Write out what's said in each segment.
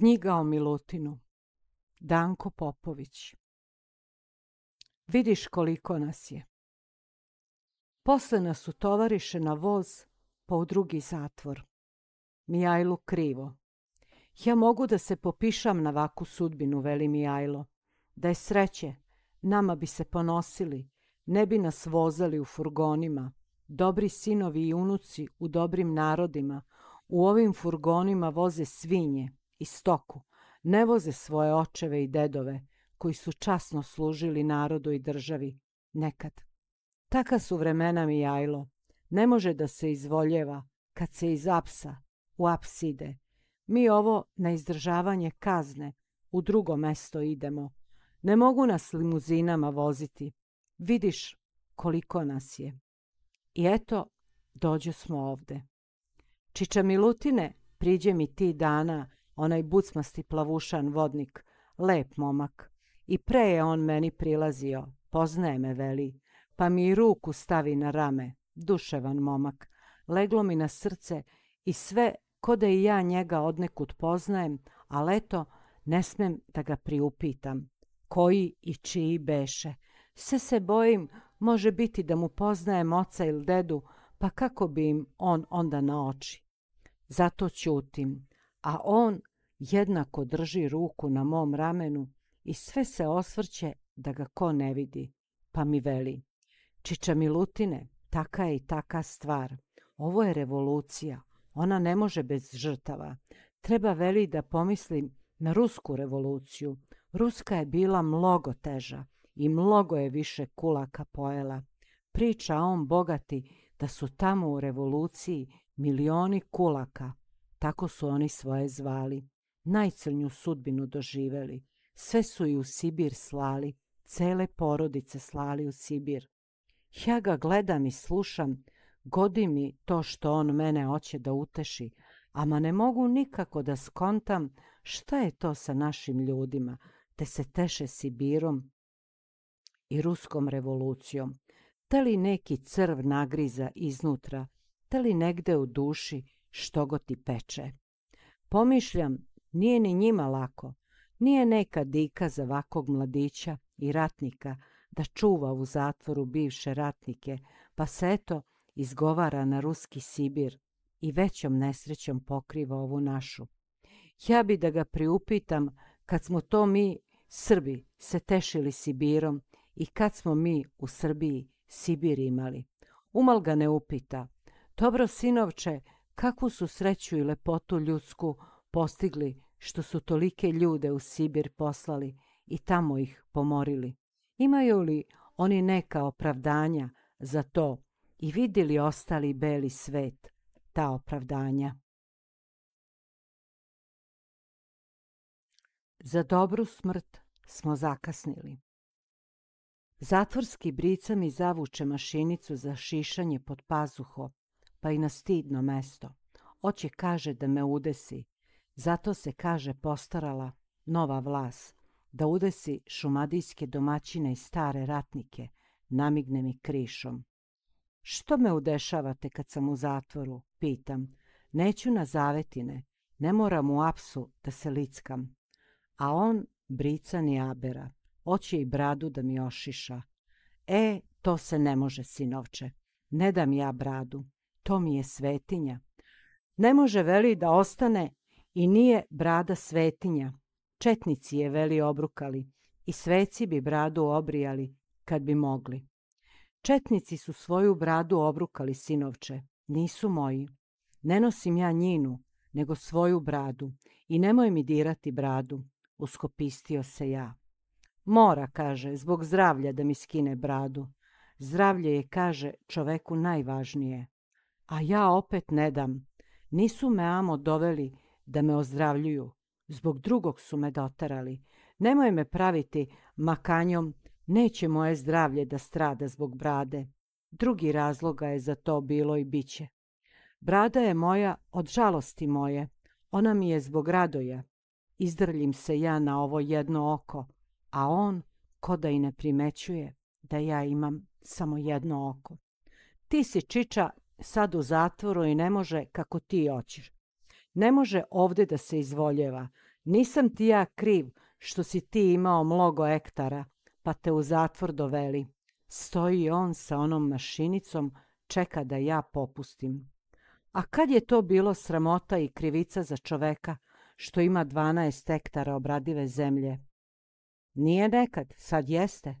Knjiga Milutinu Danko Popović Vidiš koliko nas je. Posle nas utovariše na voz pa u drugi zatvor. Mijajlu krivo. Ja mogu da se popišam na vaku sudbinu, veli Mijajlo. Da je sreće, nama bi se ponosili, ne bi nas vozali u furgonima, dobri sinovi i unuci u dobrim narodima, u ovim furgonima voze svinje, i stoku, ne voze svoje očeve i dedove, koji su časno služili narodu i državi, nekad. Taka su vremena mi jajlo. Ne može da se izvoljeva, kad se iz apsa, u aps ide. Mi ovo na izdržavanje kazne, u drugo mesto idemo. Ne mogu nas limuzinama voziti. Vidiš koliko nas je. I eto, dođe smo ovde. Čiča Milutine, priđe mi ti dana onaj bucmasti plavušan vodnik, lep momak. I pre je on meni prilazio, poznaje me veli, pa mi ruku stavi na rame, duševan momak. Leglo mi na srce i sve ko da i ja njega odnekud poznajem, ali eto, ne smem da ga priupitam. Koji i čiji beše. Sve se bojim, može biti da mu poznajem oca ili dedu, pa kako bi im on onda na oči. Zato ćutim, a on jednako drži ruku na mom ramenu i sve se osvrće da ga ko ne vidi, pa mi veli. Čiča Milutine, taka je i taka stvar. Ovo je revolucija. Ona ne može bez žrtava. Treba veli da pomislim na rusku revoluciju. Ruska je bila mnogo teža i mnogo je više kulaka pojela. Priča on bogati da su tamo u revoluciji milioni kulaka. Tako su oni svoje zvali najcrnju sudbinu doživeli. Sve su i u Sibir slali, cele porodice slali u Sibir. Ja ga gledam i slušam, godi mi to što on mene hoće da uteši, ama ne mogu nikako da skontam šta je to sa našim ljudima, te se teše Sibirom i ruskom revolucijom. Te li neki crv nagriza iznutra, te li negde u duši što go ti peče. Pomišljam nije ni njima lako. Nije neka dika za vakog mladića i ratnika da čuva u zatvoru bivše ratnike, pa se eto izgovara na ruski Sibir i većom nesrećom pokriva ovu našu. Ja bi da ga priupitam kad smo to mi, Srbi, se tešili Sibirom i kad smo mi u Srbiji Sibir imali. Umal ga ne upita. Dobro, sinovče, kakvu su sreću i lepotu ljudsku postigli što su tolike ljude u Sibir poslali i tamo ih pomorili? Imaju li oni neka opravdanja za to i vidjeli ostali beli svet ta opravdanja? Za dobru smrt smo zakasnili. Zatvorski brica mi zavuče mašinicu za šišanje pod pazuho, pa i na stidno mesto. Oće kaže da me udesi, zato se, kaže, postarala nova vlas da udesi šumadijske domaćine i stare ratnike, namigne mi krišom. Što me udešavate kad sam u zatvoru? Pitam. Neću na zavetine, ne moram u apsu da se lickam. A on brica ni abera, oće i bradu da mi ošiša. E, to se ne može, sinovče. Ne dam ja bradu, to mi je svetinja. Ne može veli da ostane i nije brada svetinja. Četnici je veli obrukali i sveci bi bradu obrijali kad bi mogli. Četnici su svoju bradu obrukali, sinovče, nisu moji. Ne nosim ja njinu, nego svoju bradu i nemoj mi dirati bradu, uskopistio se ja. Mora, kaže, zbog zdravlja da mi skine bradu. Zdravlje je, kaže, čoveku najvažnije. A ja opet ne dam. Nisu me amo doveli da me ozdravljuju. Zbog drugog su me dotarali. Nemoj me praviti makanjom, neće moje zdravlje da strada zbog brade. Drugi razloga je za to bilo i biće. Brada je moja od žalosti moje, ona mi je zbog radoja. Izdrljim se ja na ovo jedno oko, a on, koda i ne primećuje, da ja imam samo jedno oko. Ti si čiča sad u zatvoru i ne može kako ti oćeš. Ne može ovdje da se izvoljeva. Nisam ti ja kriv što si ti imao mnogo hektara, pa te u zatvor doveli. Stoji on sa onom mašinicom, čeka da ja popustim. A kad je to bilo sramota i krivica za čoveka što ima 12 hektara obradive zemlje? Nije nekad, sad jeste.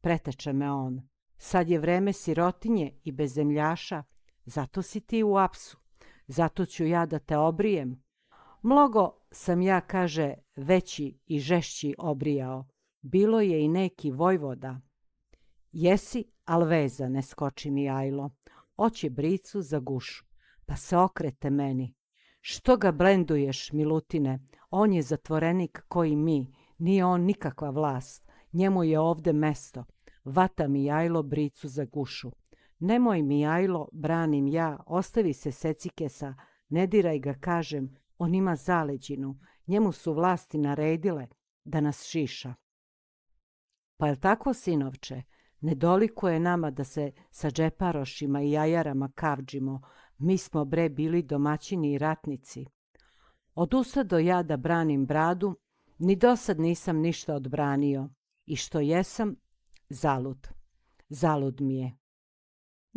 Preteče me on. Sad je vreme sirotinje i bezemljaša, zato si ti u apsu. Zato ću ja da te obrijem. Mlogo sam ja, kaže, veći i žešći obrijao. Bilo je i neki vojvoda. Jesi, alveza, veza, ne skoči mi jajlo. Oće bricu za gušu, pa se okrete meni. Što ga blenduješ, Milutine? On je zatvorenik koji mi. Nije on nikakva vlast. Njemu je ovde mesto. Vata mi jajlo bricu za gušu. Nemoj mi ajlo, branim ja, ostavi se secikesa, ne diraj ga, kažem, on ima zaleđinu, njemu su vlasti naredile da nas šiša. Pa jel tako, sinovče, nedoliko je nama da se sa džeparošima i jajarama kavđimo, mi smo bre bili domaćini i ratnici. Od do ja da branim bradu, ni dosad nisam ništa odbranio i što jesam, zalud. Zalud mi je.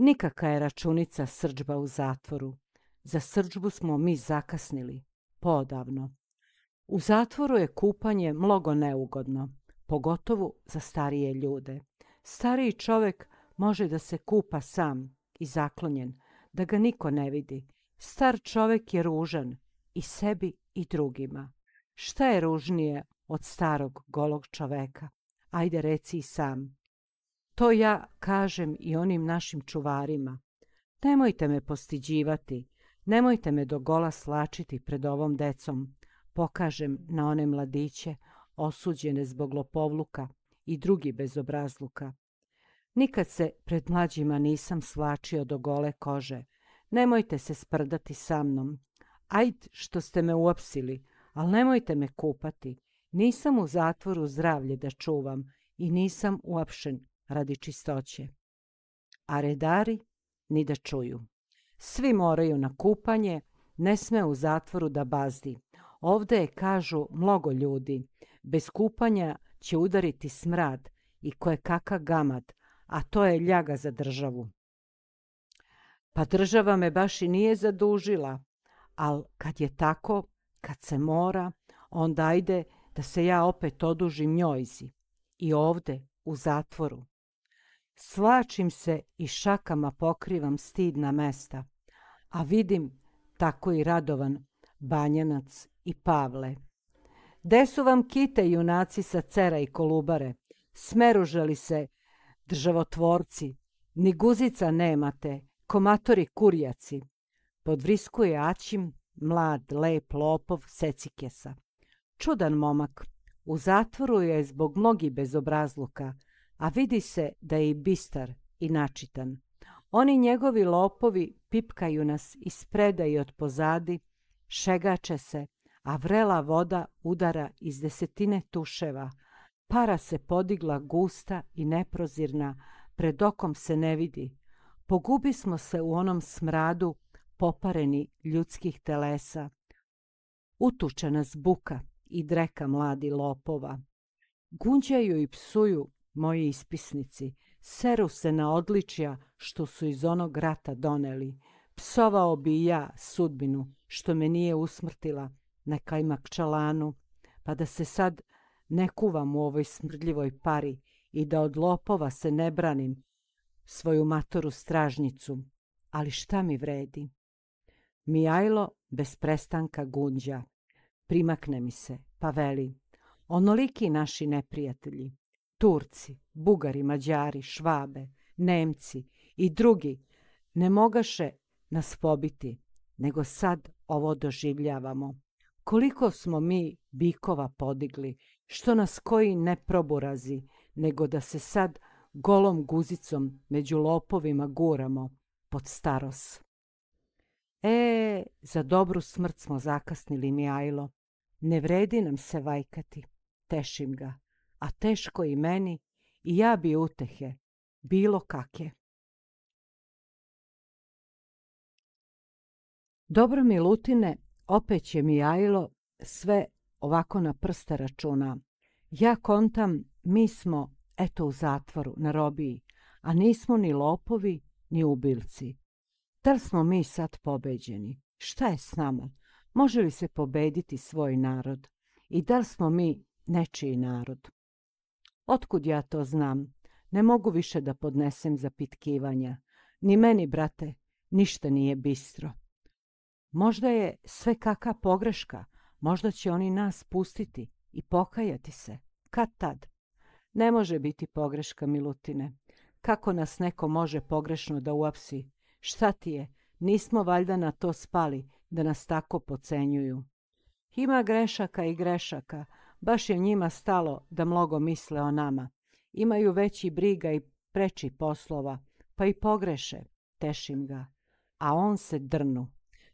Nikaka je računica srđba u zatvoru. Za srđbu smo mi zakasnili. Podavno. U zatvoru je kupanje mnogo neugodno, pogotovo za starije ljude. Stariji čovjek može da se kupa sam i zaklonjen, da ga niko ne vidi. Star čovjek je ružan i sebi i drugima. Šta je ružnije od starog golog čoveka? Ajde reci i sam. To ja kažem i onim našim čuvarima. Nemojte me postiđivati, nemojte me do gola slačiti pred ovom decom. Pokažem na one mladiće, osuđene zbog lopovluka i drugi bezobrazluka. Nikad se pred mlađima nisam slačio do gole kože. Nemojte se sprdati sa mnom. Ajd što ste me uopsili, ali nemojte me kupati. Nisam u zatvoru zdravlje da čuvam i nisam uopšen radi čistoće. A redari ni da čuju. Svi moraju na kupanje, ne sme u zatvoru da bazdi. Ovde je, kažu, mnogo ljudi. Bez kupanja će udariti smrad i kakav gamad, a to je ljaga za državu. Pa država me baš i nije zadužila, al kad je tako, kad se mora, onda ajde da se ja opet odužim njojzi. I ovde, u zatvoru. Slačim se i šakama pokrivam stidna mesta, a vidim tako i radovan Banjanac i Pavle. Desu vam kite junaci sa cera i kolubare, smeružali se državotvorci, ni guzica nemate, komatori kurjaci. Podvriskuje Aćim, mlad, lep lopov secikesa. Čudan momak, u zatvoru je zbog mnogi bezobrazluka, a vidi se da je i bistar i načitan. Oni njegovi lopovi pipkaju nas iz i od pozadi, šegače se, a vrela voda udara iz desetine tuševa. Para se podigla gusta i neprozirna, pred okom se ne vidi. Pogubi smo se u onom smradu popareni ljudskih telesa. Utuče nas buka i dreka mladi lopova. Gunđaju i psuju moji ispisnici, seru se na odličja što su iz onog rata doneli. Psovao bi ja sudbinu što me nije usmrtila na čalanu pa da se sad ne kuvam u ovoj smrdljivoj pari i da od lopova se ne branim svoju matoru stražnicu. Ali šta mi vredi? Mijajlo bez prestanka gunđa. Primakne mi se, pa veli, onoliki naši neprijatelji, Turci, Bugari, Mađari, Švabe, Nemci i drugi ne mogaše nas pobiti, nego sad ovo doživljavamo. Koliko smo mi bikova podigli, što nas koji ne proborazi, nego da se sad golom guzicom među lopovima guramo pod staros. E, za dobru smrt smo zakasnili, Mijajlo. Ne vredi nam se vajkati, tešim ga a teško i meni, i ja bi utehe, bilo kakje. Dobro mi lutine, opet će mi jajilo sve ovako na prste računa. Ja kontam, mi smo, eto u zatvoru, na robiji, a nismo ni lopovi, ni ubilci. Da li smo mi sad pobeđeni? Šta je s nama? Može li se pobediti svoj narod? I da li smo mi nečiji narod? Otkud ja to znam? Ne mogu više da podnesem zapitkivanja. Ni meni, brate, ništa nije bistro. Možda je sve kaka pogreška, možda će oni nas pustiti i pokajati se. Kad tad? Ne može biti pogreška, Milutine. Kako nas neko može pogrešno da uapsi? Šta ti je? Nismo valjda na to spali da nas tako pocenjuju. Ima grešaka i grešaka, Baš je njima stalo da mnogo misle o nama. Imaju veći briga i preći poslova, pa i pogreše, tešim ga. A on se drnu.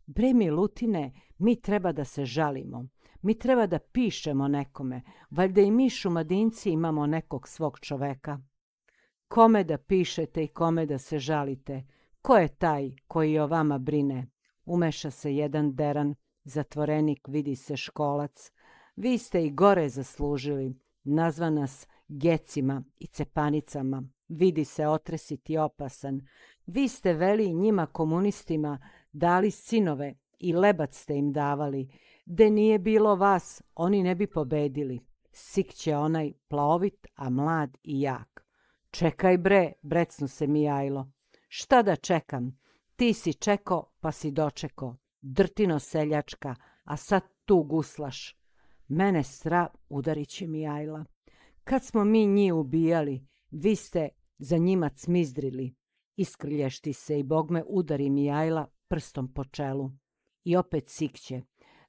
Bre lutine, mi treba da se žalimo. Mi treba da pišemo nekome. Valjda i mi šumadinci imamo nekog svog čoveka. Kome da pišete i kome da se žalite? Ko je taj koji o vama brine? Umeša se jedan deran, zatvorenik, vidi se školac. Vi ste i gore zaslužili, nazva nas gecima i cepanicama, vidi se otresiti i opasan. Vi ste veli njima komunistima dali sinove i lebac ste im davali. De nije bilo vas, oni ne bi pobedili. Sik će onaj plovit, a mlad i jak. Čekaj bre, brecnu se mi jajlo. Šta da čekam? Ti si čeko, pa si dočeko. Drtino seljačka, a sad tu guslaš. Mene stra udarit će mi Kad smo mi njih ubijali, vi ste za njima cmizdrili. Iskrlješti se i bog me udari mi jajla prstom po čelu. I opet sikće.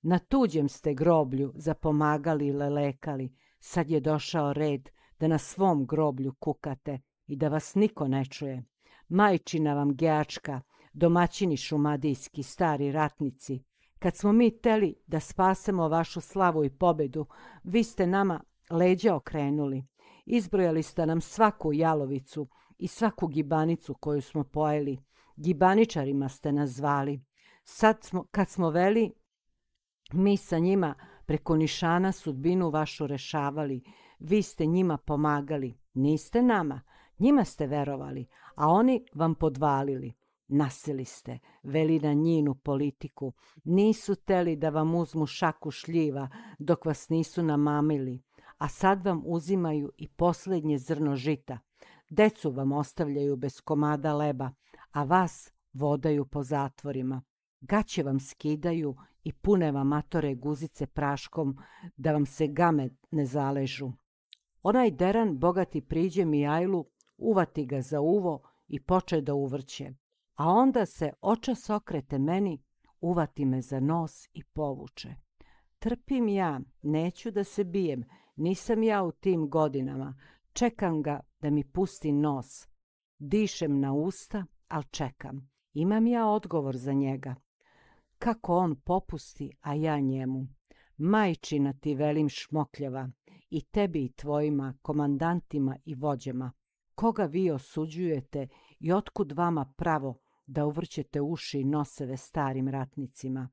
Na tuđem ste groblju zapomagali i lelekali. Sad je došao red da na svom groblju kukate i da vas niko ne čuje. Majčina vam geačka, domaćini šumadijski, stari ratnici, kad smo mi teli da spasemo vašu slavu i pobedu, vi ste nama leđa okrenuli. Izbrojali ste nam svaku jalovicu i svaku gibanicu koju smo pojeli. Gibaničarima ste nas zvali. Sad smo, kad smo veli, mi sa njima preko nišana sudbinu vašu rešavali. Vi ste njima pomagali. Niste nama. Njima ste verovali, a oni vam podvalili. Nasili ste, veli na njinu politiku. Nisu teli da vam uzmu šaku šljiva dok vas nisu namamili, a sad vam uzimaju i posljednje zrno žita. Decu vam ostavljaju bez komada leba, a vas vodaju po zatvorima. Gaće vam skidaju i pune vam matore guzice praškom da vam se game ne zaležu. Onaj deran bogati priđe mi jajlu, uvati ga za uvo i poče da uvrće a onda se očas okrete meni, uvati me za nos i povuče. Trpim ja, neću da se bijem, nisam ja u tim godinama, čekam ga da mi pusti nos. Dišem na usta, al čekam. Imam ja odgovor za njega. Kako on popusti, a ja njemu. Majčina ti velim šmokljava, i tebi i tvojima, komandantima i vođema. Koga vi osuđujete i otkud vama pravo da uvrćete uši i noseve starim ratnicima.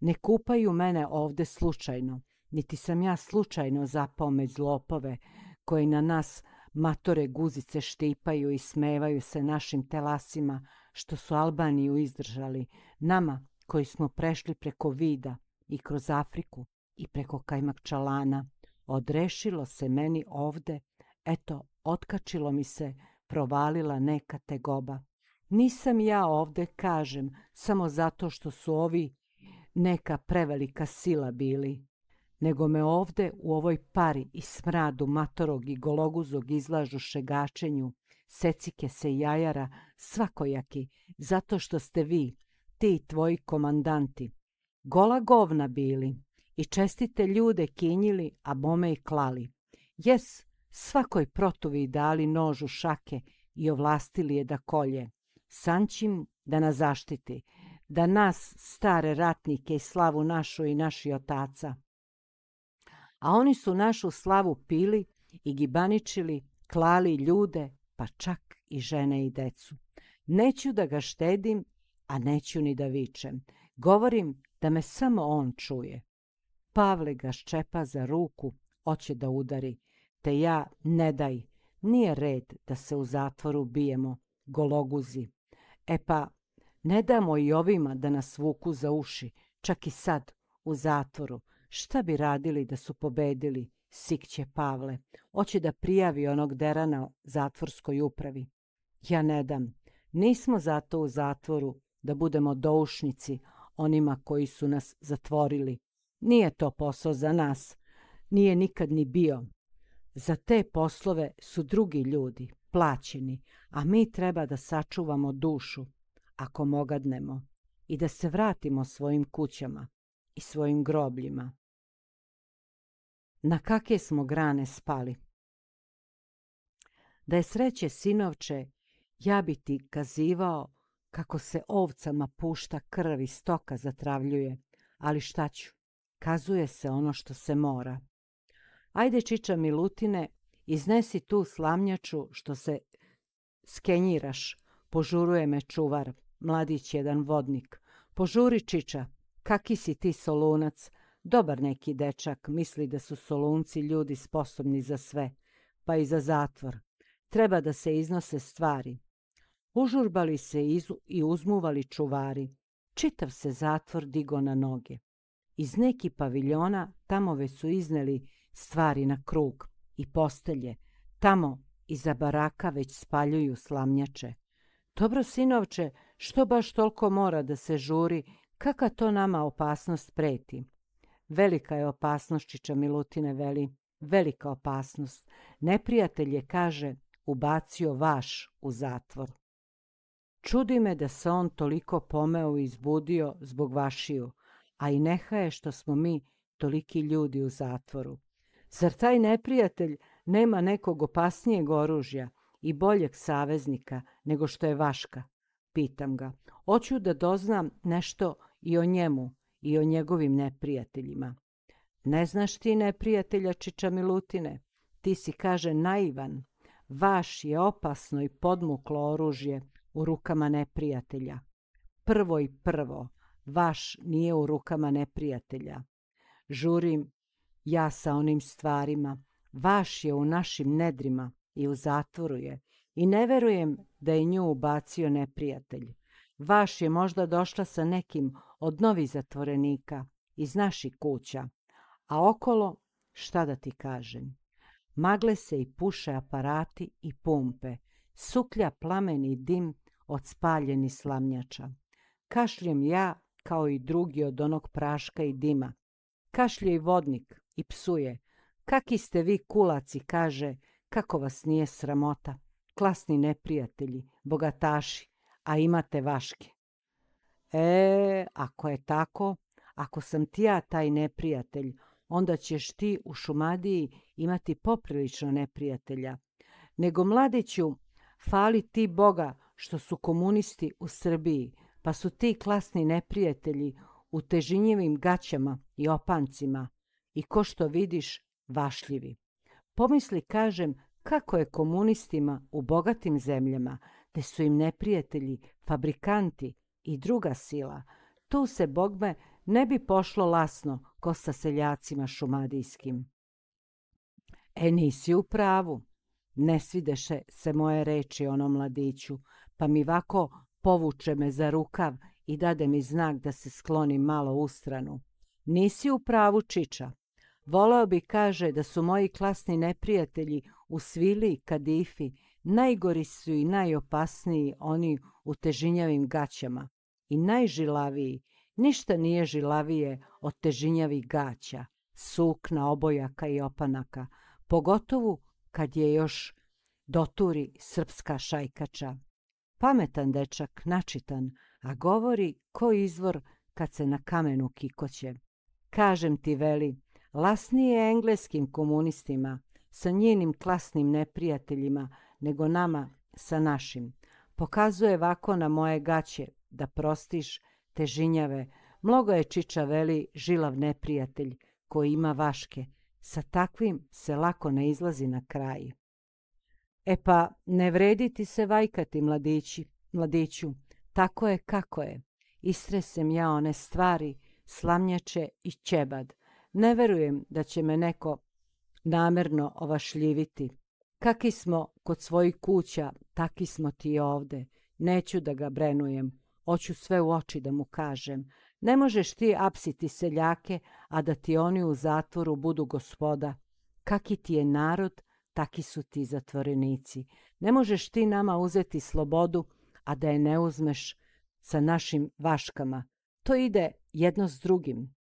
Ne kupaju mene ovde slučajno, niti sam ja slučajno zapao među lopove koji na nas matore guzice štipaju i smevaju se našim telasima što su Albaniju izdržali, nama koji smo prešli preko Vida i kroz Afriku i preko Kajmakčalana. Odrešilo se meni ovde, eto, otkačilo mi se, provalila neka tegoba. Nisam ja ovde, kažem, samo zato što su ovi neka prevelika sila bili, nego me ovde u ovoj pari i smradu matorog i gologuzog izlažu šegačenju, secike se jajara, svakojaki, zato što ste vi, ti i tvoji komandanti, gola govna bili i čestite ljude kinjili, a bome i klali. Jes, svakoj protuvi dali nožu šake i ovlastili je da kolje. Sančim da nas zaštiti, da nas, stare ratnike i slavu našu i naših otaca. A oni su našu slavu pili i gibaničili, klali ljude, pa čak i žene i decu. Neću da ga štedim, a neću ni da vičem. Govorim da me samo on čuje. Pavle ga ščepa za ruku, oće da udari, te ja ne daj, nije red da se u zatvoru bijemo, gologuzi. E pa, ne damo i ovima da nas vuku za uši, čak i sad, u zatvoru. Šta bi radili da su pobedili? Sikće Pavle. Oće da prijavi onog derana zatvorskoj upravi. Ja ne dam. Nismo zato u zatvoru da budemo doušnici onima koji su nas zatvorili. Nije to posao za nas. Nije nikad ni bio. Za te poslove su drugi ljudi plaćeni, a mi treba da sačuvamo dušu, ako mogadnemo, i da se vratimo svojim kućama i svojim grobljima. Na kakve smo grane spali? Da je sreće sinovče, ja bi ti kazivao kako se ovcama pušta krv i stoka zatravljuje, ali šta ću, kazuje se ono što se mora. Ajde, Čiča Milutine, Iznesi tu slamnjaču što se skenjiraš, požuruje me čuvar, mladić jedan vodnik. Požuri čiča, kaki si ti solunac, dobar neki dečak, misli da su solunci ljudi sposobni za sve, pa i za zatvor. Treba da se iznose stvari. Užurbali se izu i uzmuvali čuvari. Čitav se zatvor digo na noge. Iz neki paviljona tamo su izneli stvari na krug i postelje. Tamo iza baraka već spaljuju slamnjače. Dobro, sinovče, što baš toliko mora da se žuri, kaka to nama opasnost preti? Velika je opasnost, Čiča Milutine veli, velika opasnost. Neprijatelj je, kaže, ubacio vaš u zatvor. Čudi me da se on toliko pomeo i izbudio zbog vašiju, a i neha je što smo mi toliki ljudi u zatvoru. Zar taj neprijatelj nema nekog opasnijeg oružja i boljeg saveznika nego što je Vaška? Pitam ga. Hoću da doznam nešto i o njemu i o njegovim neprijateljima. Ne znaš ti neprijatelja Čiča Milutine? Ti si, kaže, naivan. Vaš je opasno i podmuklo oružje u rukama neprijatelja. Prvo i prvo, vaš nije u rukama neprijatelja. Žurim ja sa onim stvarima. Vaš je u našim nedrima i u zatvoru je. I ne verujem da je nju ubacio neprijatelj. Vaš je možda došla sa nekim od novih zatvorenika iz naših kuća. A okolo, šta da ti kažem? Magle se i puše aparati i pumpe. Suklja plameni dim od spaljeni slamnjača. Kašljem ja kao i drugi od onog praška i dima. Kašlje i vodnik i psuje. Kaki ste vi kulaci, kaže, kako vas nije sramota. Klasni neprijatelji, bogataši, a imate vaške. E, ako je tako, ako sam ti ja taj neprijatelj, onda ćeš ti u Šumadiji imati poprilično neprijatelja. Nego mladiću, fali ti Boga što su komunisti u Srbiji, pa su ti klasni neprijatelji u težinjevim gaćama i opancima i ko što vidiš vašljivi. Pomisli, kažem, kako je komunistima u bogatim zemljama, gdje su im neprijatelji, fabrikanti i druga sila, tu se, bogme, ne bi pošlo lasno ko sa seljacima šumadijskim. E, nisi u pravu. Ne svideše se moje reči onom mladiću, pa mi vako povuče me za rukav i dade mi znak da se skloni malo u stranu. Nisi u pravu, Čiča. Voleo bi, kaže, da su moji klasni neprijatelji u svili kadifi, najgori su i najopasniji oni u težinjavim gaćama i najžilaviji, ništa nije žilavije od težinjavih gaća, sukna, obojaka i opanaka, pogotovo kad je još doturi srpska šajkača. Pametan dečak, načitan, a govori koji izvor kad se na kamenu kikoće. Kažem ti, veli, Lasnije engleskim komunistima sa njenim klasnim neprijateljima nego nama sa našim. Pokazuje vako na moje gaće da prostiš težinjave. Mnogo je Čiča veli žilav neprijatelj koji ima vaške. Sa takvim se lako ne izlazi na kraj. E pa, ne vrediti se vajkati, mladići, mladiću. Tako je kako je. Istresem ja one stvari, slamnjače i ćebad. Ne verujem da će me neko namjerno ovašljiviti. Kaki smo kod svojih kuća, taki smo ti ovde. Neću da ga brenujem. Hoću sve u oči da mu kažem. Ne možeš ti apsiti seljake, a da ti oni u zatvoru budu gospoda. Kaki ti je narod, taki su ti zatvorenici. Ne možeš ti nama uzeti slobodu, a da je ne uzmeš sa našim vaškama. To ide jedno s drugim.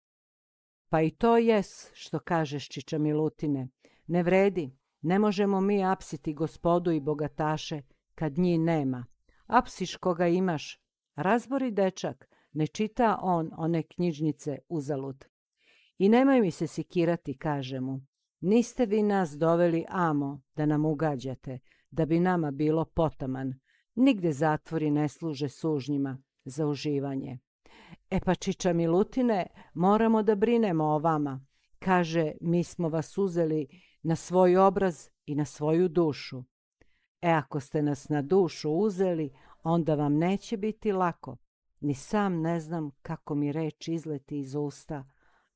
Pa i to jes što kažeš Čiča Milutine. Ne vredi, ne možemo mi apsiti gospodu i bogataše kad njih nema. Apsiš koga imaš, razbori dečak, ne čita on one knjižnice uzalud. I nemoj mi se sikirati, kaže mu. Niste vi nas doveli amo da nam ugađate, da bi nama bilo potaman. Nigde zatvori ne služe sužnjima za uživanje. E pa Čiča Milutine, moramo da brinemo o vama. Kaže, mi smo vas uzeli na svoj obraz i na svoju dušu. E ako ste nas na dušu uzeli, onda vam neće biti lako. Ni sam ne znam kako mi reč izleti iz usta,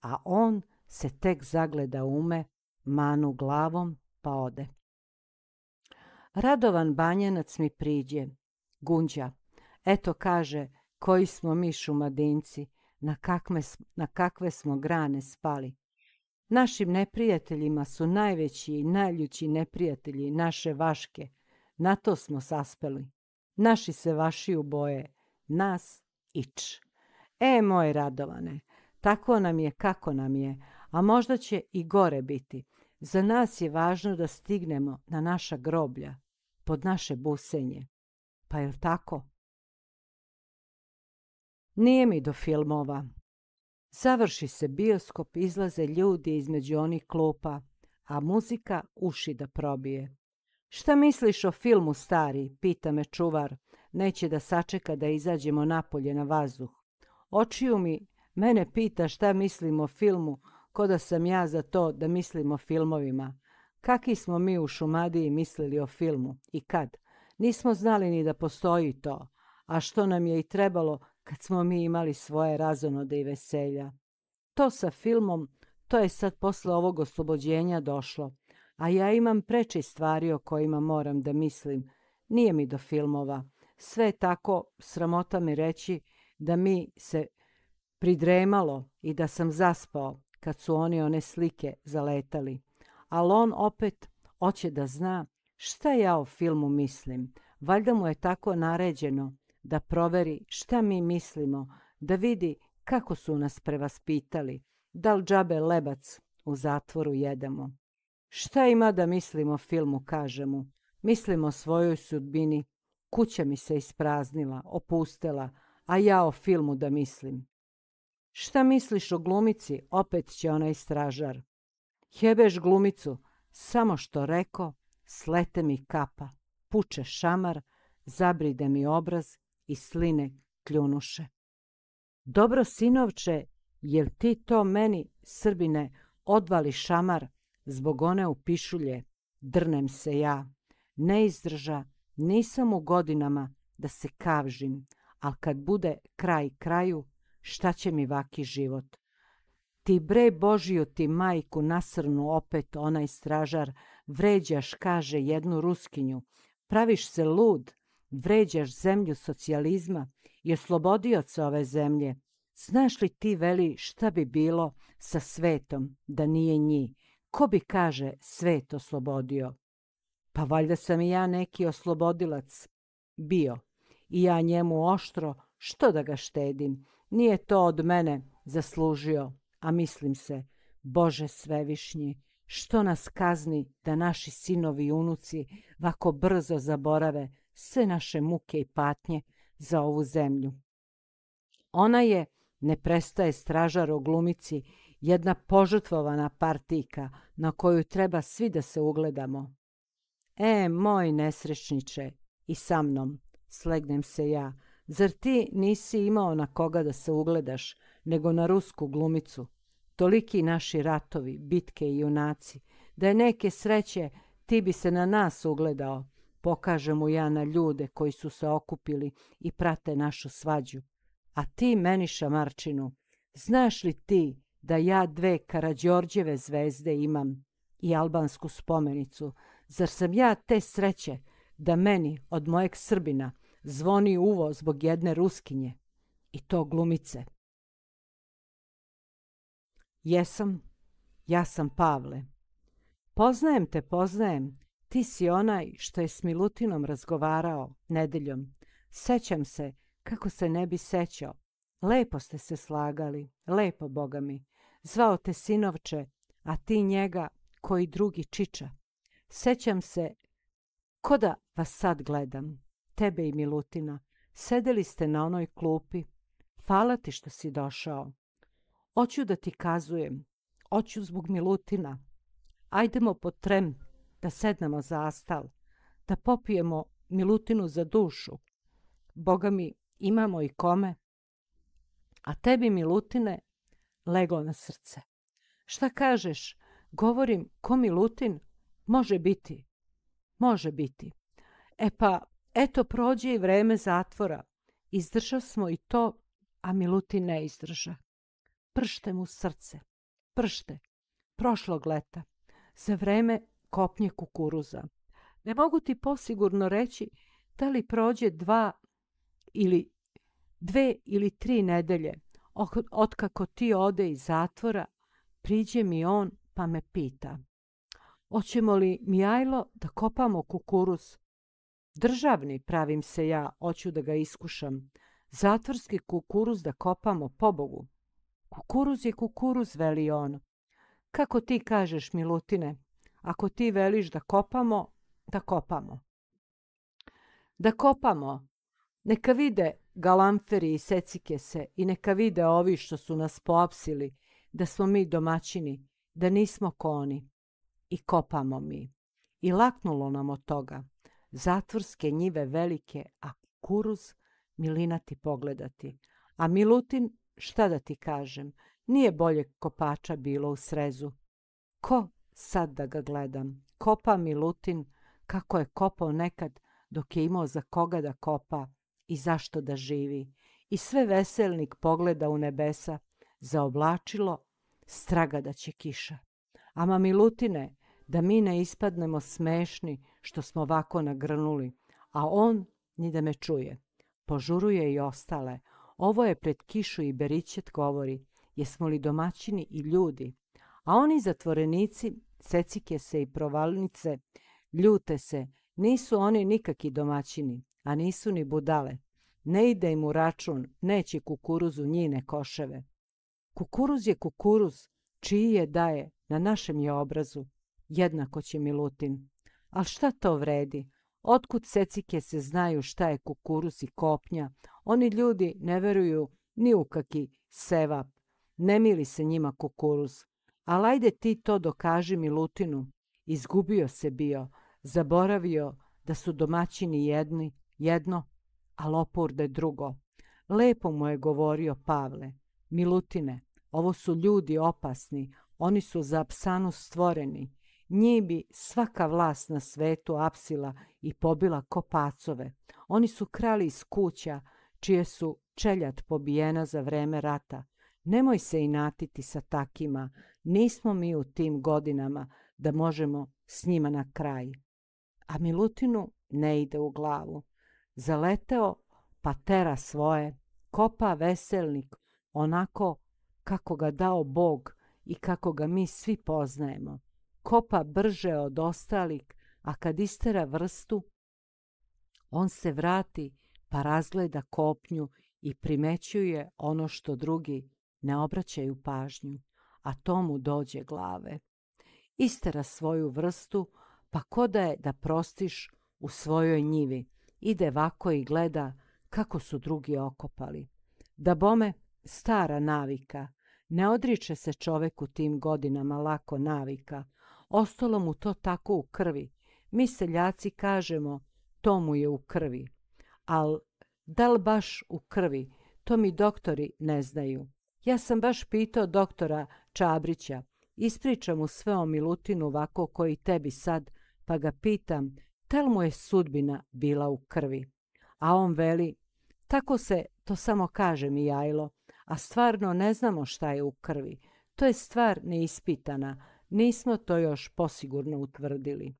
a on se tek zagleda ume, manu glavom pa ode. Radovan banjenac mi priđe. Gunđa, eto kaže, koji smo mi šumadinci, na, na kakve smo grane spali. Našim neprijateljima su najveći i najljući neprijatelji naše vaške. Na to smo saspeli. Naši se vaši boje, nas ič. E, moje radovane, tako nam je kako nam je, a možda će i gore biti. Za nas je važno da stignemo na naša groblja, pod naše busenje. Pa jel tako? Nije mi do filmova. Završi se bioskop, izlaze ljudi između onih klupa, a muzika uši da probije. Šta misliš o filmu, stari? Pita me čuvar. Neće da sačeka da izađemo napolje na vazduh. Očiju mi, mene pita šta mislim o filmu, ko da sam ja za to da mislim o filmovima. Kaki smo mi u Šumadiji mislili o filmu i kad? Nismo znali ni da postoji to, a što nam je i trebalo kad smo mi imali svoje razonode i veselja. To sa filmom, to je sad posle ovog oslobođenja došlo, a ja imam preče stvari o kojima moram da mislim. Nije mi do filmova. Sve je tako, sramota mi reći, da mi se pridremalo i da sam zaspao kad su oni one slike zaletali. Ali on opet hoće da zna šta ja o filmu mislim. Valjda mu je tako naređeno da proveri šta mi mislimo, da vidi kako su nas prevaspitali, da li džabe lebac u zatvoru jedemo. Šta ima da mislimo filmu, kaže mu. Mislimo o svojoj sudbini. Kuća mi se ispraznila, opustela, a ja o filmu da mislim. Šta misliš o glumici, opet će onaj stražar. Hebeš glumicu, samo što reko, slete mi kapa, puče šamar, zabride mi obraz i sline kljunuše. Dobro, sinovče, jel ti to meni, Srbine, odvali šamar, zbog one u pišulje, drnem se ja. Ne izdrža, nisam u godinama da se kavžim, al kad bude kraj kraju, šta će mi vaki život? Ti bre Božiju ti majku nasrnu opet onaj stražar, vređaš, kaže, jednu ruskinju, praviš se lud, vređaš zemlju socijalizma i oslobodioca ove zemlje, znaš li ti veli šta bi bilo sa svetom da nije njih? Ko bi kaže svet oslobodio? Pa valjda sam i ja neki oslobodilac bio i ja njemu oštro što da ga štedim. Nije to od mene zaslužio, a mislim se, Bože svevišnji, što nas kazni da naši sinovi i unuci vako brzo zaborave sve naše muke i patnje za ovu zemlju. Ona je, ne prestaje stražar o glumici, jedna požrtvovana partika na koju treba svi da se ugledamo. E, moj nesrećniče, i sa mnom, slegnem se ja, zar ti nisi imao na koga da se ugledaš, nego na rusku glumicu? Toliki naši ratovi, bitke i junaci, da je neke sreće ti bi se na nas ugledao, mu ja na ljude koji su se okupili i prate našu svađu. A ti meni šamarčinu, znaš li ti da ja dve Karađorđeve zvezde imam i albansku spomenicu? Zar sam ja te sreće da meni od mojeg Srbina zvoni uvo zbog jedne Ruskinje i to glumice? Jesam, ja sam Pavle. Poznajem te, poznajem, ti si onaj što je s Milutinom razgovarao nedeljom. Sećam se, kako se ne bi sećao. Lepo ste se slagali, lepo, boga mi. Zvao te sinovče, a ti njega, koji drugi čiča. Sećam se, ko da vas sad gledam, tebe i Milutina. Sedeli ste na onoj klupi. Hvala ti što si došao. Oću da ti kazujem. Oću zbog Milutina. Ajdemo po trem da sednemo za da popijemo milutinu za dušu. Boga mi, imamo i kome. A tebi, milutine, leglo na srce. Šta kažeš? Govorim, ko milutin? Može biti. Može biti. E pa, eto, prođe i vreme zatvora. Izdržao smo i to, a milutin ne izdrža. Pršte mu srce. Pršte. Prošlog leta. Za vreme kopnje kukuruza. Ne mogu ti posigurno reći da li prođe dva ili dve ili tri nedelje otkako ti ode iz zatvora, priđe mi on pa me pita. Hoćemo li, Mijajlo, da kopamo kukuruz? Državni, pravim se ja, hoću da ga iskušam. Zatvorski kukuruz da kopamo, pobogu. Kukuruz je kukuruz, veli on. Kako ti kažeš, Milutine? Ako ti veliš da kopamo, da kopamo. Da kopamo. Neka vide galamferi i secike se i neka vide ovi što su nas poapsili da smo mi domaćini, da nismo koni. I kopamo mi. I laknulo nam od toga. Zatvorske njive velike, a kuruz milinati pogledati. A Milutin, šta da ti kažem, nije boljeg kopača bilo u srezu. Ko sad da ga gledam. Kopa Milutin kako je kopao nekad dok je imao za koga da kopa i zašto da živi. I sve veselnik pogleda u nebesa, zaoblačilo, straga da će kiša. Ama Milutine, da mi ne ispadnemo smešni što smo ovako nagrnuli, a on ni da me čuje. Požuruje i ostale. Ovo je pred kišu i Berićet govori, jesmo li domaćini i ljudi, a oni zatvorenici cecike se i provalnice, ljute se, nisu oni nikakvi domaćini, a nisu ni budale. Ne ide im u račun, neće kukuruzu njine koševe. Kukuruz je kukuruz, čiji je daje, na našem je obrazu. Jednako će Milutin. Al šta to vredi? Otkud secike se znaju šta je kukuruz i kopnja? Oni ljudi ne veruju ni u kaki sevap. Ne mili se njima kukuruz. Al ajde ti to dokaži Milutinu. Izgubio se bio, zaboravio da su domaćini jedni, jedno, a lopurde drugo. Lepo mu je govorio Pavle. Milutine, ovo su ljudi opasni, oni su za apsanu stvoreni. Njih bi svaka vlast na svetu apsila i pobila kopacove. Oni su krali iz kuća, čije su čeljat pobijena za vreme rata. Nemoj se inatiti sa takima, nismo mi u tim godinama da možemo s njima na kraj. A Milutinu ne ide u glavu. Zaleteo pa tera svoje, kopa veselnik onako kako ga dao Bog i kako ga mi svi poznajemo. Kopa brže od ostalih, a kad istera vrstu, on se vrati pa razgleda kopnju i primećuje ono što drugi ne obraćaju pažnju, a tomu dođe glave. Istera svoju vrstu, pa ko da je da prostiš u svojoj njivi, ide vako i gleda kako su drugi okopali. Da bome stara navika, ne odriče se čovjeku tim godinama lako navika, ostalo mu to tako u krvi. Mi seljaci kažemo, to mu je u krvi. Al, da baš u krvi, to mi doktori ne znaju. Ja sam baš pitao doktora Čabrića. ispričam mu sve o Milutinu ovako koji tebi sad, pa ga pitam, tel mu je sudbina bila u krvi. A on veli, tako se, to samo kaže mi jajlo, a stvarno ne znamo šta je u krvi. To je stvar neispitana, nismo to još posigurno utvrdili.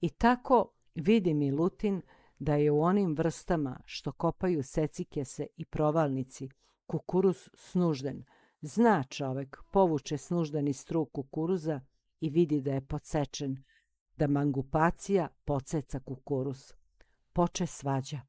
I tako vidi Milutin da je u onim vrstama što kopaju se i provalnici, kukuruz snužden. Zna čovek, povuče snuždeni struk kukuruza i vidi da je podsečen, da mangupacija podseca kukuruz. Poče svađa.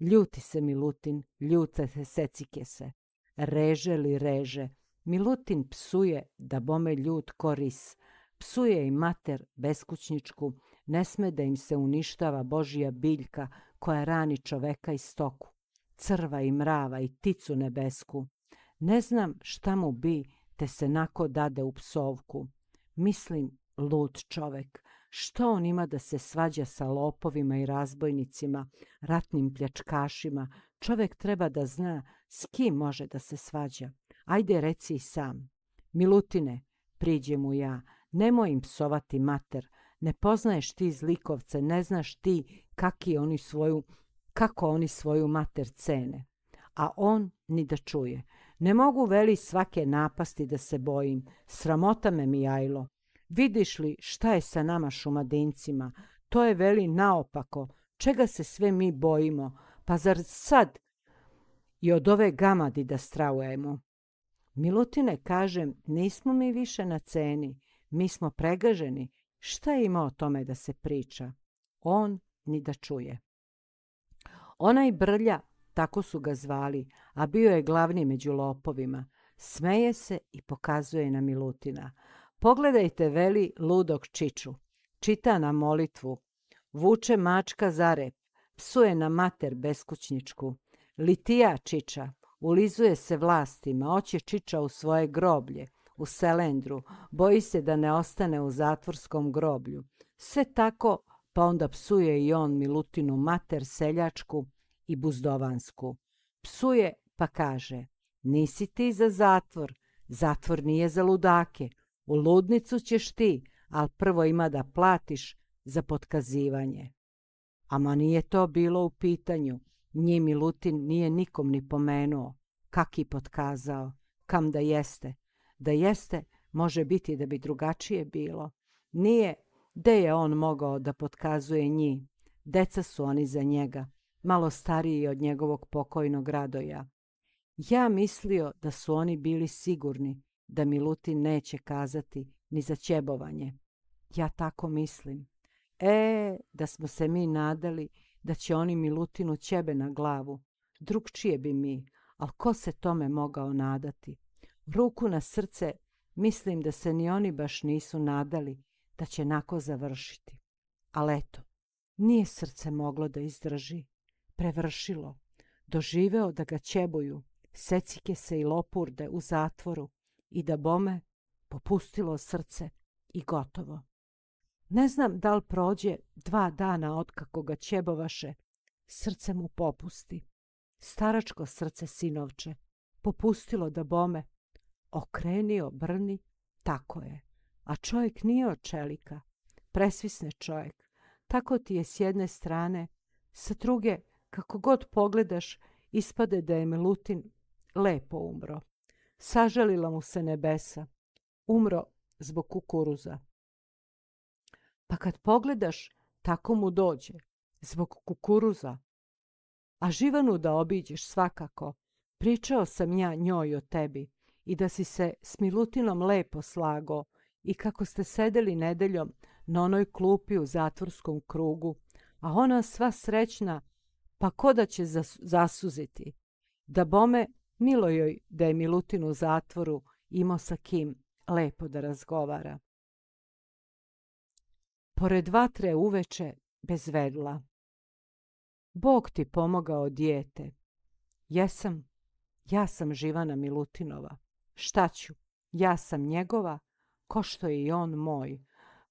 Ljuti se Milutin, ljute se secike se. Reže li reže, Milutin psuje da bome ljut koris. Psuje i mater beskućničku, ne sme da im se uništava Božija biljka koja rani čoveka i stoku crva i mrava i ticu nebesku. Ne znam šta mu bi, te se nako dade u psovku. Mislim, lud čovek, što on ima da se svađa sa lopovima i razbojnicima, ratnim pljačkašima, čovek treba da zna s kim može da se svađa. Ajde reci i sam. Milutine, priđe mu ja, nemoj im psovati mater, ne poznaješ ti zlikovce, ne znaš ti kaki oni svoju kako oni svoju mater cene, a on ni da čuje. Ne mogu veli svake napasti da se bojim, sramota me mijajlo. Vidiš li šta je sa nama šumadincima, to je veli naopako, čega se sve mi bojimo, pa zar sad i od ove gamadi da straujemo. Milutine, kažem, nismo mi više na ceni, mi smo pregaženi, šta ima o tome da se priča? On ni da čuje. Onaj brlja, tako su ga zvali, a bio je glavni među lopovima. Smeje se i pokazuje na Milutina. Pogledajte, veli ludog čiču. Čita na molitvu. Vuče mačka za rep. Psuje na mater beskućničku. Litija čiča. Ulizuje se vlastima. Oće čiča u svoje groblje. U selendru. Boji se da ne ostane u zatvorskom groblju. Sve tako pa onda psuje i on Milutinu mater seljačku i buzdovansku. Psuje pa kaže, nisi ti za zatvor, zatvor nije za ludake, u ludnicu ćeš ti, ali prvo ima da platiš za potkazivanje. Ama nije to bilo u pitanju, nji Milutin nije nikom ni pomenuo, kak i potkazao, kam da jeste. Da jeste, može biti da bi drugačije bilo. Nije De je on mogao da potkazuje nji? Deca su oni za njega, malo stariji od njegovog pokojnog radoja. Ja mislio da su oni bili sigurni da Milutin neće kazati ni za ćebovanje. Ja tako mislim. E, da smo se mi nadali da će oni Milutinu ćebe na glavu. čije bi mi, ali ko se tome mogao nadati? Ruku na srce, mislim da se ni oni baš nisu nadali da će nako završiti. Ali eto, nije srce moglo da izdrži. Prevršilo. Doživeo da ga ćebuju, secike se i lopurde u zatvoru i da bome popustilo srce i gotovo. Ne znam da li prođe dva dana otkako ga ćebovaše, srce mu popusti. Staračko srce sinovče, popustilo da bome, okrenio brni, tako je a čovjek nije od čelika. Presvisne čovjek. Tako ti je s jedne strane, sa druge, kako god pogledaš, ispade da je Milutin lepo umro. Sažalila mu se nebesa. Umro zbog kukuruza. Pa kad pogledaš, tako mu dođe. Zbog kukuruza. A Živanu da obiđeš svakako. Pričao sam ja njoj o tebi i da si se s Milutinom lepo slago, i kako ste sedeli nedeljom na onoj klupi u zatvorskom krugu, a ona sva srećna, pa ko da će zasuziti? Da bome, milo da je Milutin u zatvoru imao sa kim lepo da razgovara. Pored vatre uveče bez vedla. Bog ti pomogao, dijete. Jesam, ja sam Živana Milutinova. Šta ću? Ja sam njegova, ko što je i on moj.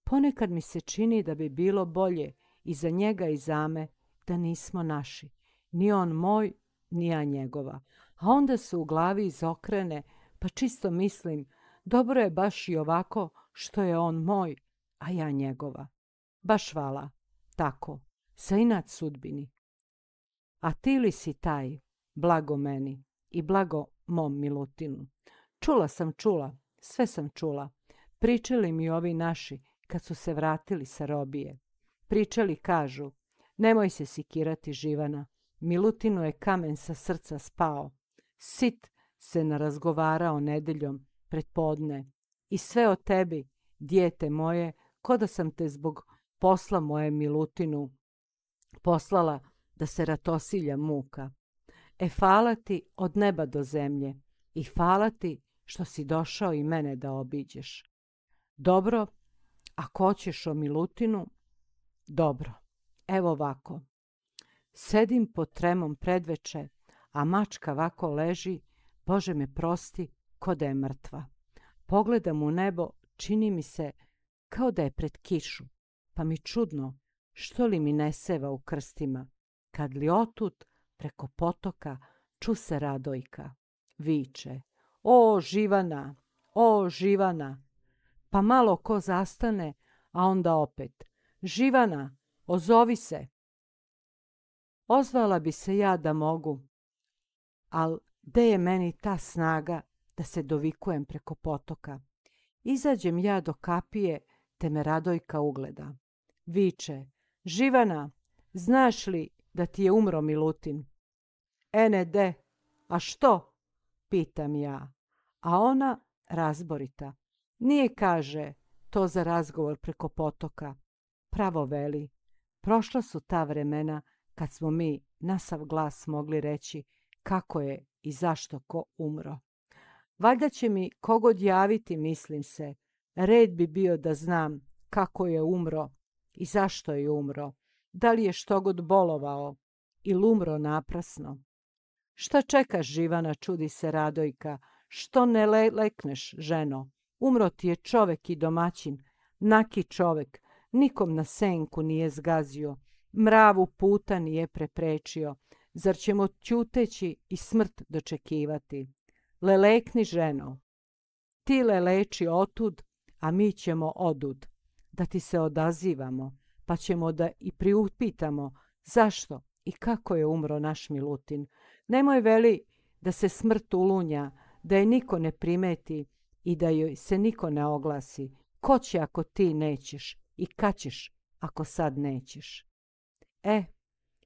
Ponekad mi se čini da bi bilo bolje i za njega i za me da nismo naši. Ni on moj, ni ja njegova. A onda se u glavi izokrene, pa čisto mislim, dobro je baš i ovako što je on moj, a ja njegova. Baš vala, tako, sa inat sudbini. A ti li si taj, blago meni i blago mom Milutinu. Čula sam čula, sve sam čula. Pričali mi ovi naši kad su se vratili sa robije. Pričali kažu, nemoj se sikirati Živana, Milutinu je kamen sa srca spao. Sit se narazgovarao nedeljom predpodne. I sve o tebi, dijete moje, ko da sam te zbog posla moje Milutinu poslala da se ratosilja muka. E fala ti od neba do zemlje i fala ti što si došao i mene da obiđeš. Dobro, ako hoćeš o Milutinu, dobro. Evo ovako. Sedim pod tremom predveče, a mačka vako leži, Bože me prosti, ko da je mrtva. Pogledam u nebo, čini mi se kao da je pred kišu, pa mi čudno, što li mi ne seva u krstima. Kad li otut, preko potoka, ču se radojka. Viče, o Živana, o Živana, pa malo ko zastane, a onda opet. Živana, ozovi se. Ozvala bi se ja da mogu, al de je meni ta snaga da se dovikujem preko potoka. Izađem ja do kapije, te me Radojka ugleda. Viče, Živana, znaš li da ti je umro Milutin? Ene de, a što? Pitam ja. A ona razborita. Nije, kaže, to za razgovor preko potoka. Pravo veli, prošla su ta vremena kad smo mi na sav glas mogli reći kako je i zašto ko umro. Valjda će mi kogod javiti, mislim se. Red bi bio da znam kako je umro i zašto je umro. Da li je štogod bolovao ili umro naprasno. Šta čekaš, Živana, čudi se Radojka. Što ne lekneš, ženo? Umro ti je čovek i domaćin, naki čovek, nikom na senku nije zgazio, mravu puta nije preprečio, zar ćemo ćuteći i smrt dočekivati? Lelekni ženo, ti leleči otud, a mi ćemo odud, da ti se odazivamo, pa ćemo da i priupitamo zašto i kako je umro naš Milutin. Nemoj veli da se smrt ulunja, da je niko ne primeti, i da joj se niko ne oglasi. Ko će ako ti nećeš i kad ako sad nećeš? E,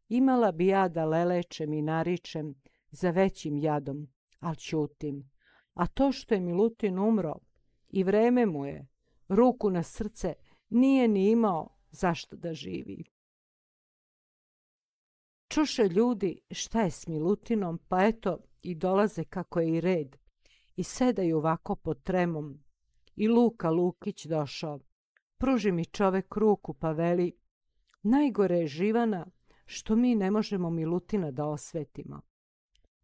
imala bi ja da lelečem i naričem za većim jadom, ali čutim. A to što je Milutin umro i vreme mu je, ruku na srce, nije ni imao zašto da živi. Čuše ljudi šta je s Milutinom, pa eto i dolaze kako je i red i sedaju ovako pod tremom. I Luka Lukić došao. Pruži mi čovek ruku pa veli, najgore je živana što mi ne možemo Milutina da osvetimo.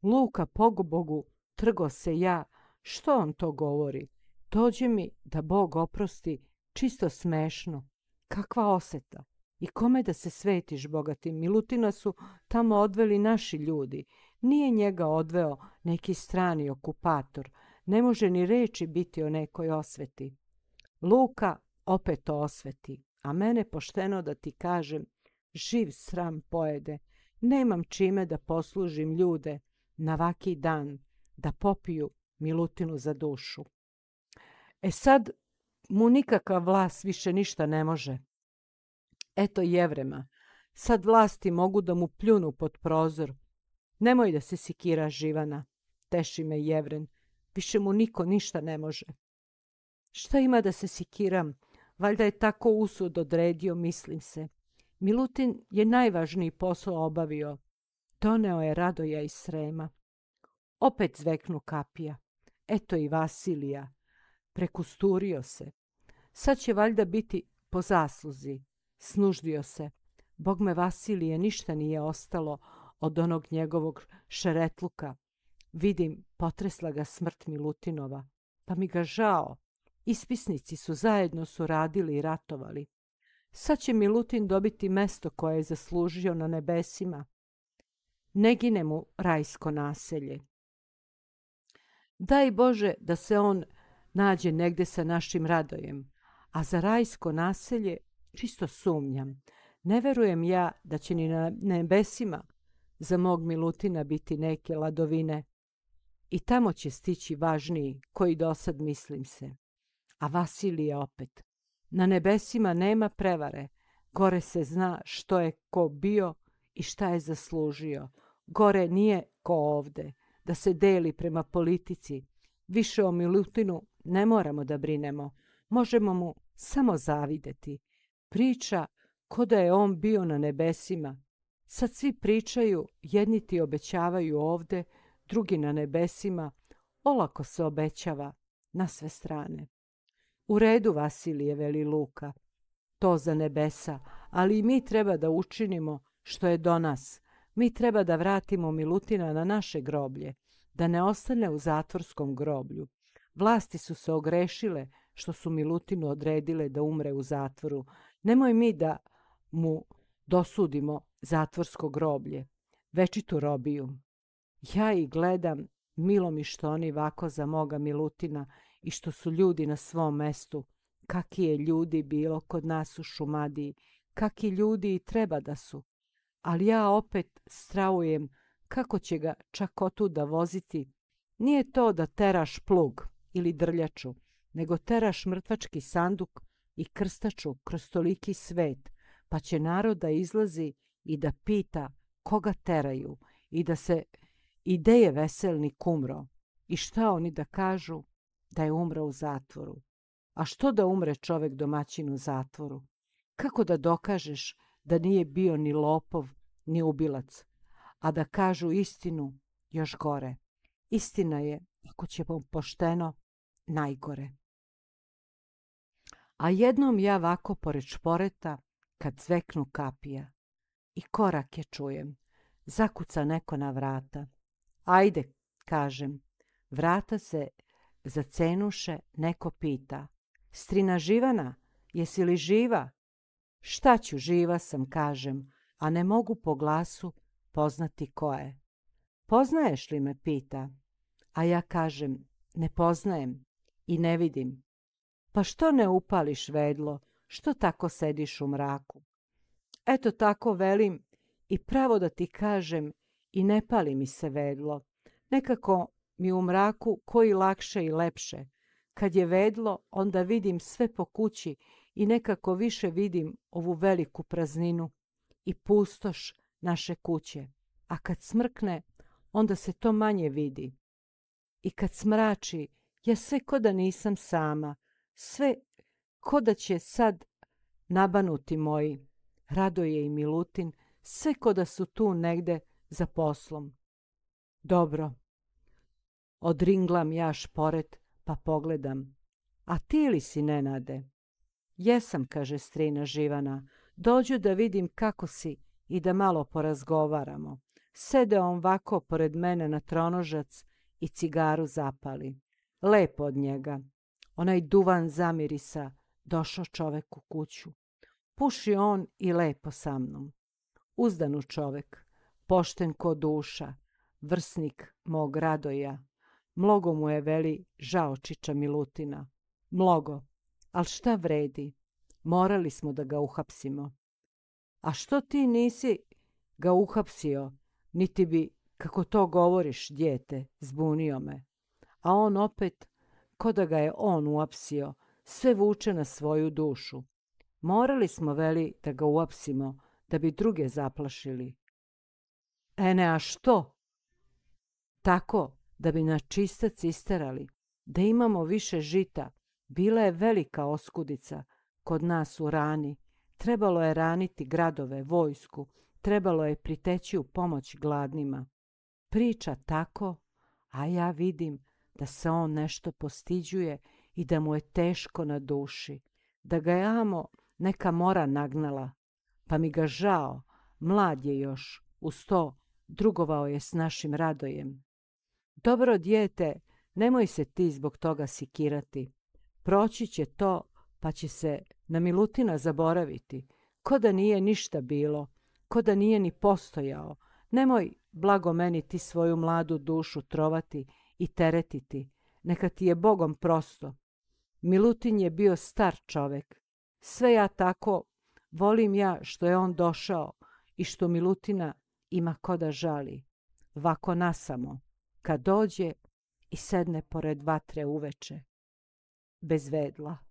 Luka, pogobogu, trgo se ja, što on to govori? Tođe mi da Bog oprosti, čisto smešno. Kakva oseta! I kome da se svetiš, bogati? Milutina su tamo odveli naši ljudi nije njega odveo neki strani okupator, ne može ni reći biti o nekoj osveti. Luka opet o osveti, a mene pošteno da ti kažem, živ sram pojede, nemam čime da poslužim ljude na vaki dan, da popiju milutinu za dušu. E sad mu nikakva vlast više ništa ne može. Eto jevrema, sad vlasti mogu da mu pljunu pod prozor, Nemoj da se sikira, Živana, teši me Jevren. Više mu niko ništa ne može. Šta ima da se sikiram? Valjda je tako usud odredio, mislim se. Milutin je najvažniji posao obavio. Doneo je Radoja i Srema. Opet zveknu kapija. Eto i Vasilija. Prekusturio se. Sad će valjda biti po zasluzi. Snuždio se. Bog me Vasilije ništa nije ostalo od onog njegovog šeretluka. Vidim, potresla ga smrt Milutinova, pa mi ga žao. Ispisnici su zajedno suradili i ratovali. Sad će Milutin dobiti mesto koje je zaslužio na nebesima. Ne gine mu rajsko naselje. Daj Bože da se on nađe negde sa našim radojem, a za rajsko naselje čisto sumnjam. Ne verujem ja da će ni na nebesima za mog Milutina biti neke ladovine. I tamo će stići važniji, koji dosad mislim se. A Vasilije opet. Na nebesima nema prevare. Gore se zna što je ko bio i šta je zaslužio. Gore nije ko ovde, da se deli prema politici. Više o Milutinu ne moramo da brinemo. Možemo mu samo zavideti. Priča ko da je on bio na nebesima Sad svi pričaju, jedni ti obećavaju ovde, drugi na nebesima. Olako se obećava na sve strane. U redu Vasilije, veli Luka. To za nebesa, ali i mi treba da učinimo što je do nas. Mi treba da vratimo Milutina na naše groblje, da ne ostane u zatvorskom groblju. Vlasti su se ogrešile što su Milutinu odredile da umre u zatvoru. Nemoj mi da mu dosudimo zatvorsko groblje, tu robiju. Ja i gledam milo mi što oni vako za moga Milutina i što su ljudi na svom mestu, kaki je ljudi bilo kod nas u Šumadiji, kaki ljudi i treba da su. Ali ja opet straujem kako će ga čak da voziti. Nije to da teraš plug ili drljaču, nego teraš mrtvački sanduk i krstaču kroz toliki svet, pa će narod da izlazi i da pita koga teraju i da se ideje veselnik umro. i šta oni da kažu da je umro u zatvoru. A što da umre čovjek domaćin u zatvoru? Kako da dokažeš da nije bio ni lopov, ni ubilac, a da kažu istinu još gore? Istina je, ako ćemo pošteno, najgore. A jednom ja ovako pored kad zveknu kapija. I korak je čujem. Zakuca neko na vrata. Ajde, kažem. Vrata se zacenuše, neko pita. Strina Živana, jesi li živa? Šta ću, živa sam, kažem, a ne mogu po glasu poznati ko je. Poznaješ li me, pita. A ja kažem, ne poznajem i ne vidim. Pa što ne upališ vedlo što tako sediš u mraku? Eto tako velim i pravo da ti kažem i ne pali mi se vedlo. Nekako mi u mraku koji lakše i lepše. Kad je vedlo, onda vidim sve po kući i nekako više vidim ovu veliku prazninu i pustoš naše kuće. A kad smrkne, onda se to manje vidi. I kad smrači, ja sve ko da nisam sama, sve Ko da će sad nabanuti moji, Radoje i Milutin, sve ko da su tu negde za poslom. Dobro, odringlam ja pored, pa pogledam. A ti li si, Nenade? Jesam, kaže strina Živana, dođu da vidim kako si i da malo porazgovaramo. Sede on vako pored mene na tronožac i cigaru zapali. Lepo od njega. Onaj duvan zamirisa, došao čovek u kuću. Puši on i lepo sa mnom. Uzdanu čovek, pošten ko duša, vrsnik mog radoja. Mnogo mu je veli žaočića Milutina. Mnogo, al šta vredi? Morali smo da ga uhapsimo. A što ti nisi ga uhapsio, niti bi, kako to govoriš, djete, zbunio me. A on opet, ko da ga je on uhapsio, sve vuče na svoju dušu. Morali smo veli da ga uopsimo, da bi druge zaplašili. Ene, a što? Tako, da bi na čistac isterali, da imamo više žita. Bila je velika oskudica kod nas u rani. Trebalo je raniti gradove, vojsku. Trebalo je priteći u pomoć gladnima. Priča tako, a ja vidim da se on nešto postiđuje i da mu je teško na duši, da ga je amo neka mora nagnala, pa mi ga žao, mlad je još, uz to drugovao je s našim radojem. Dobro dijete, nemoj se ti zbog toga sikirati. Proći će to, pa će se na milutina zaboraviti. Ko da nije ništa bilo, ko da nije ni postojao. Nemoj blago meni ti svoju mladu dušu trovati i teretiti neka ti je Bogom prosto. Milutin je bio star čovek. Sve ja tako volim ja što je on došao i što Milutina ima ko da žali. Vako nasamo, kad dođe i sedne pored vatre uveče. Bez vedla.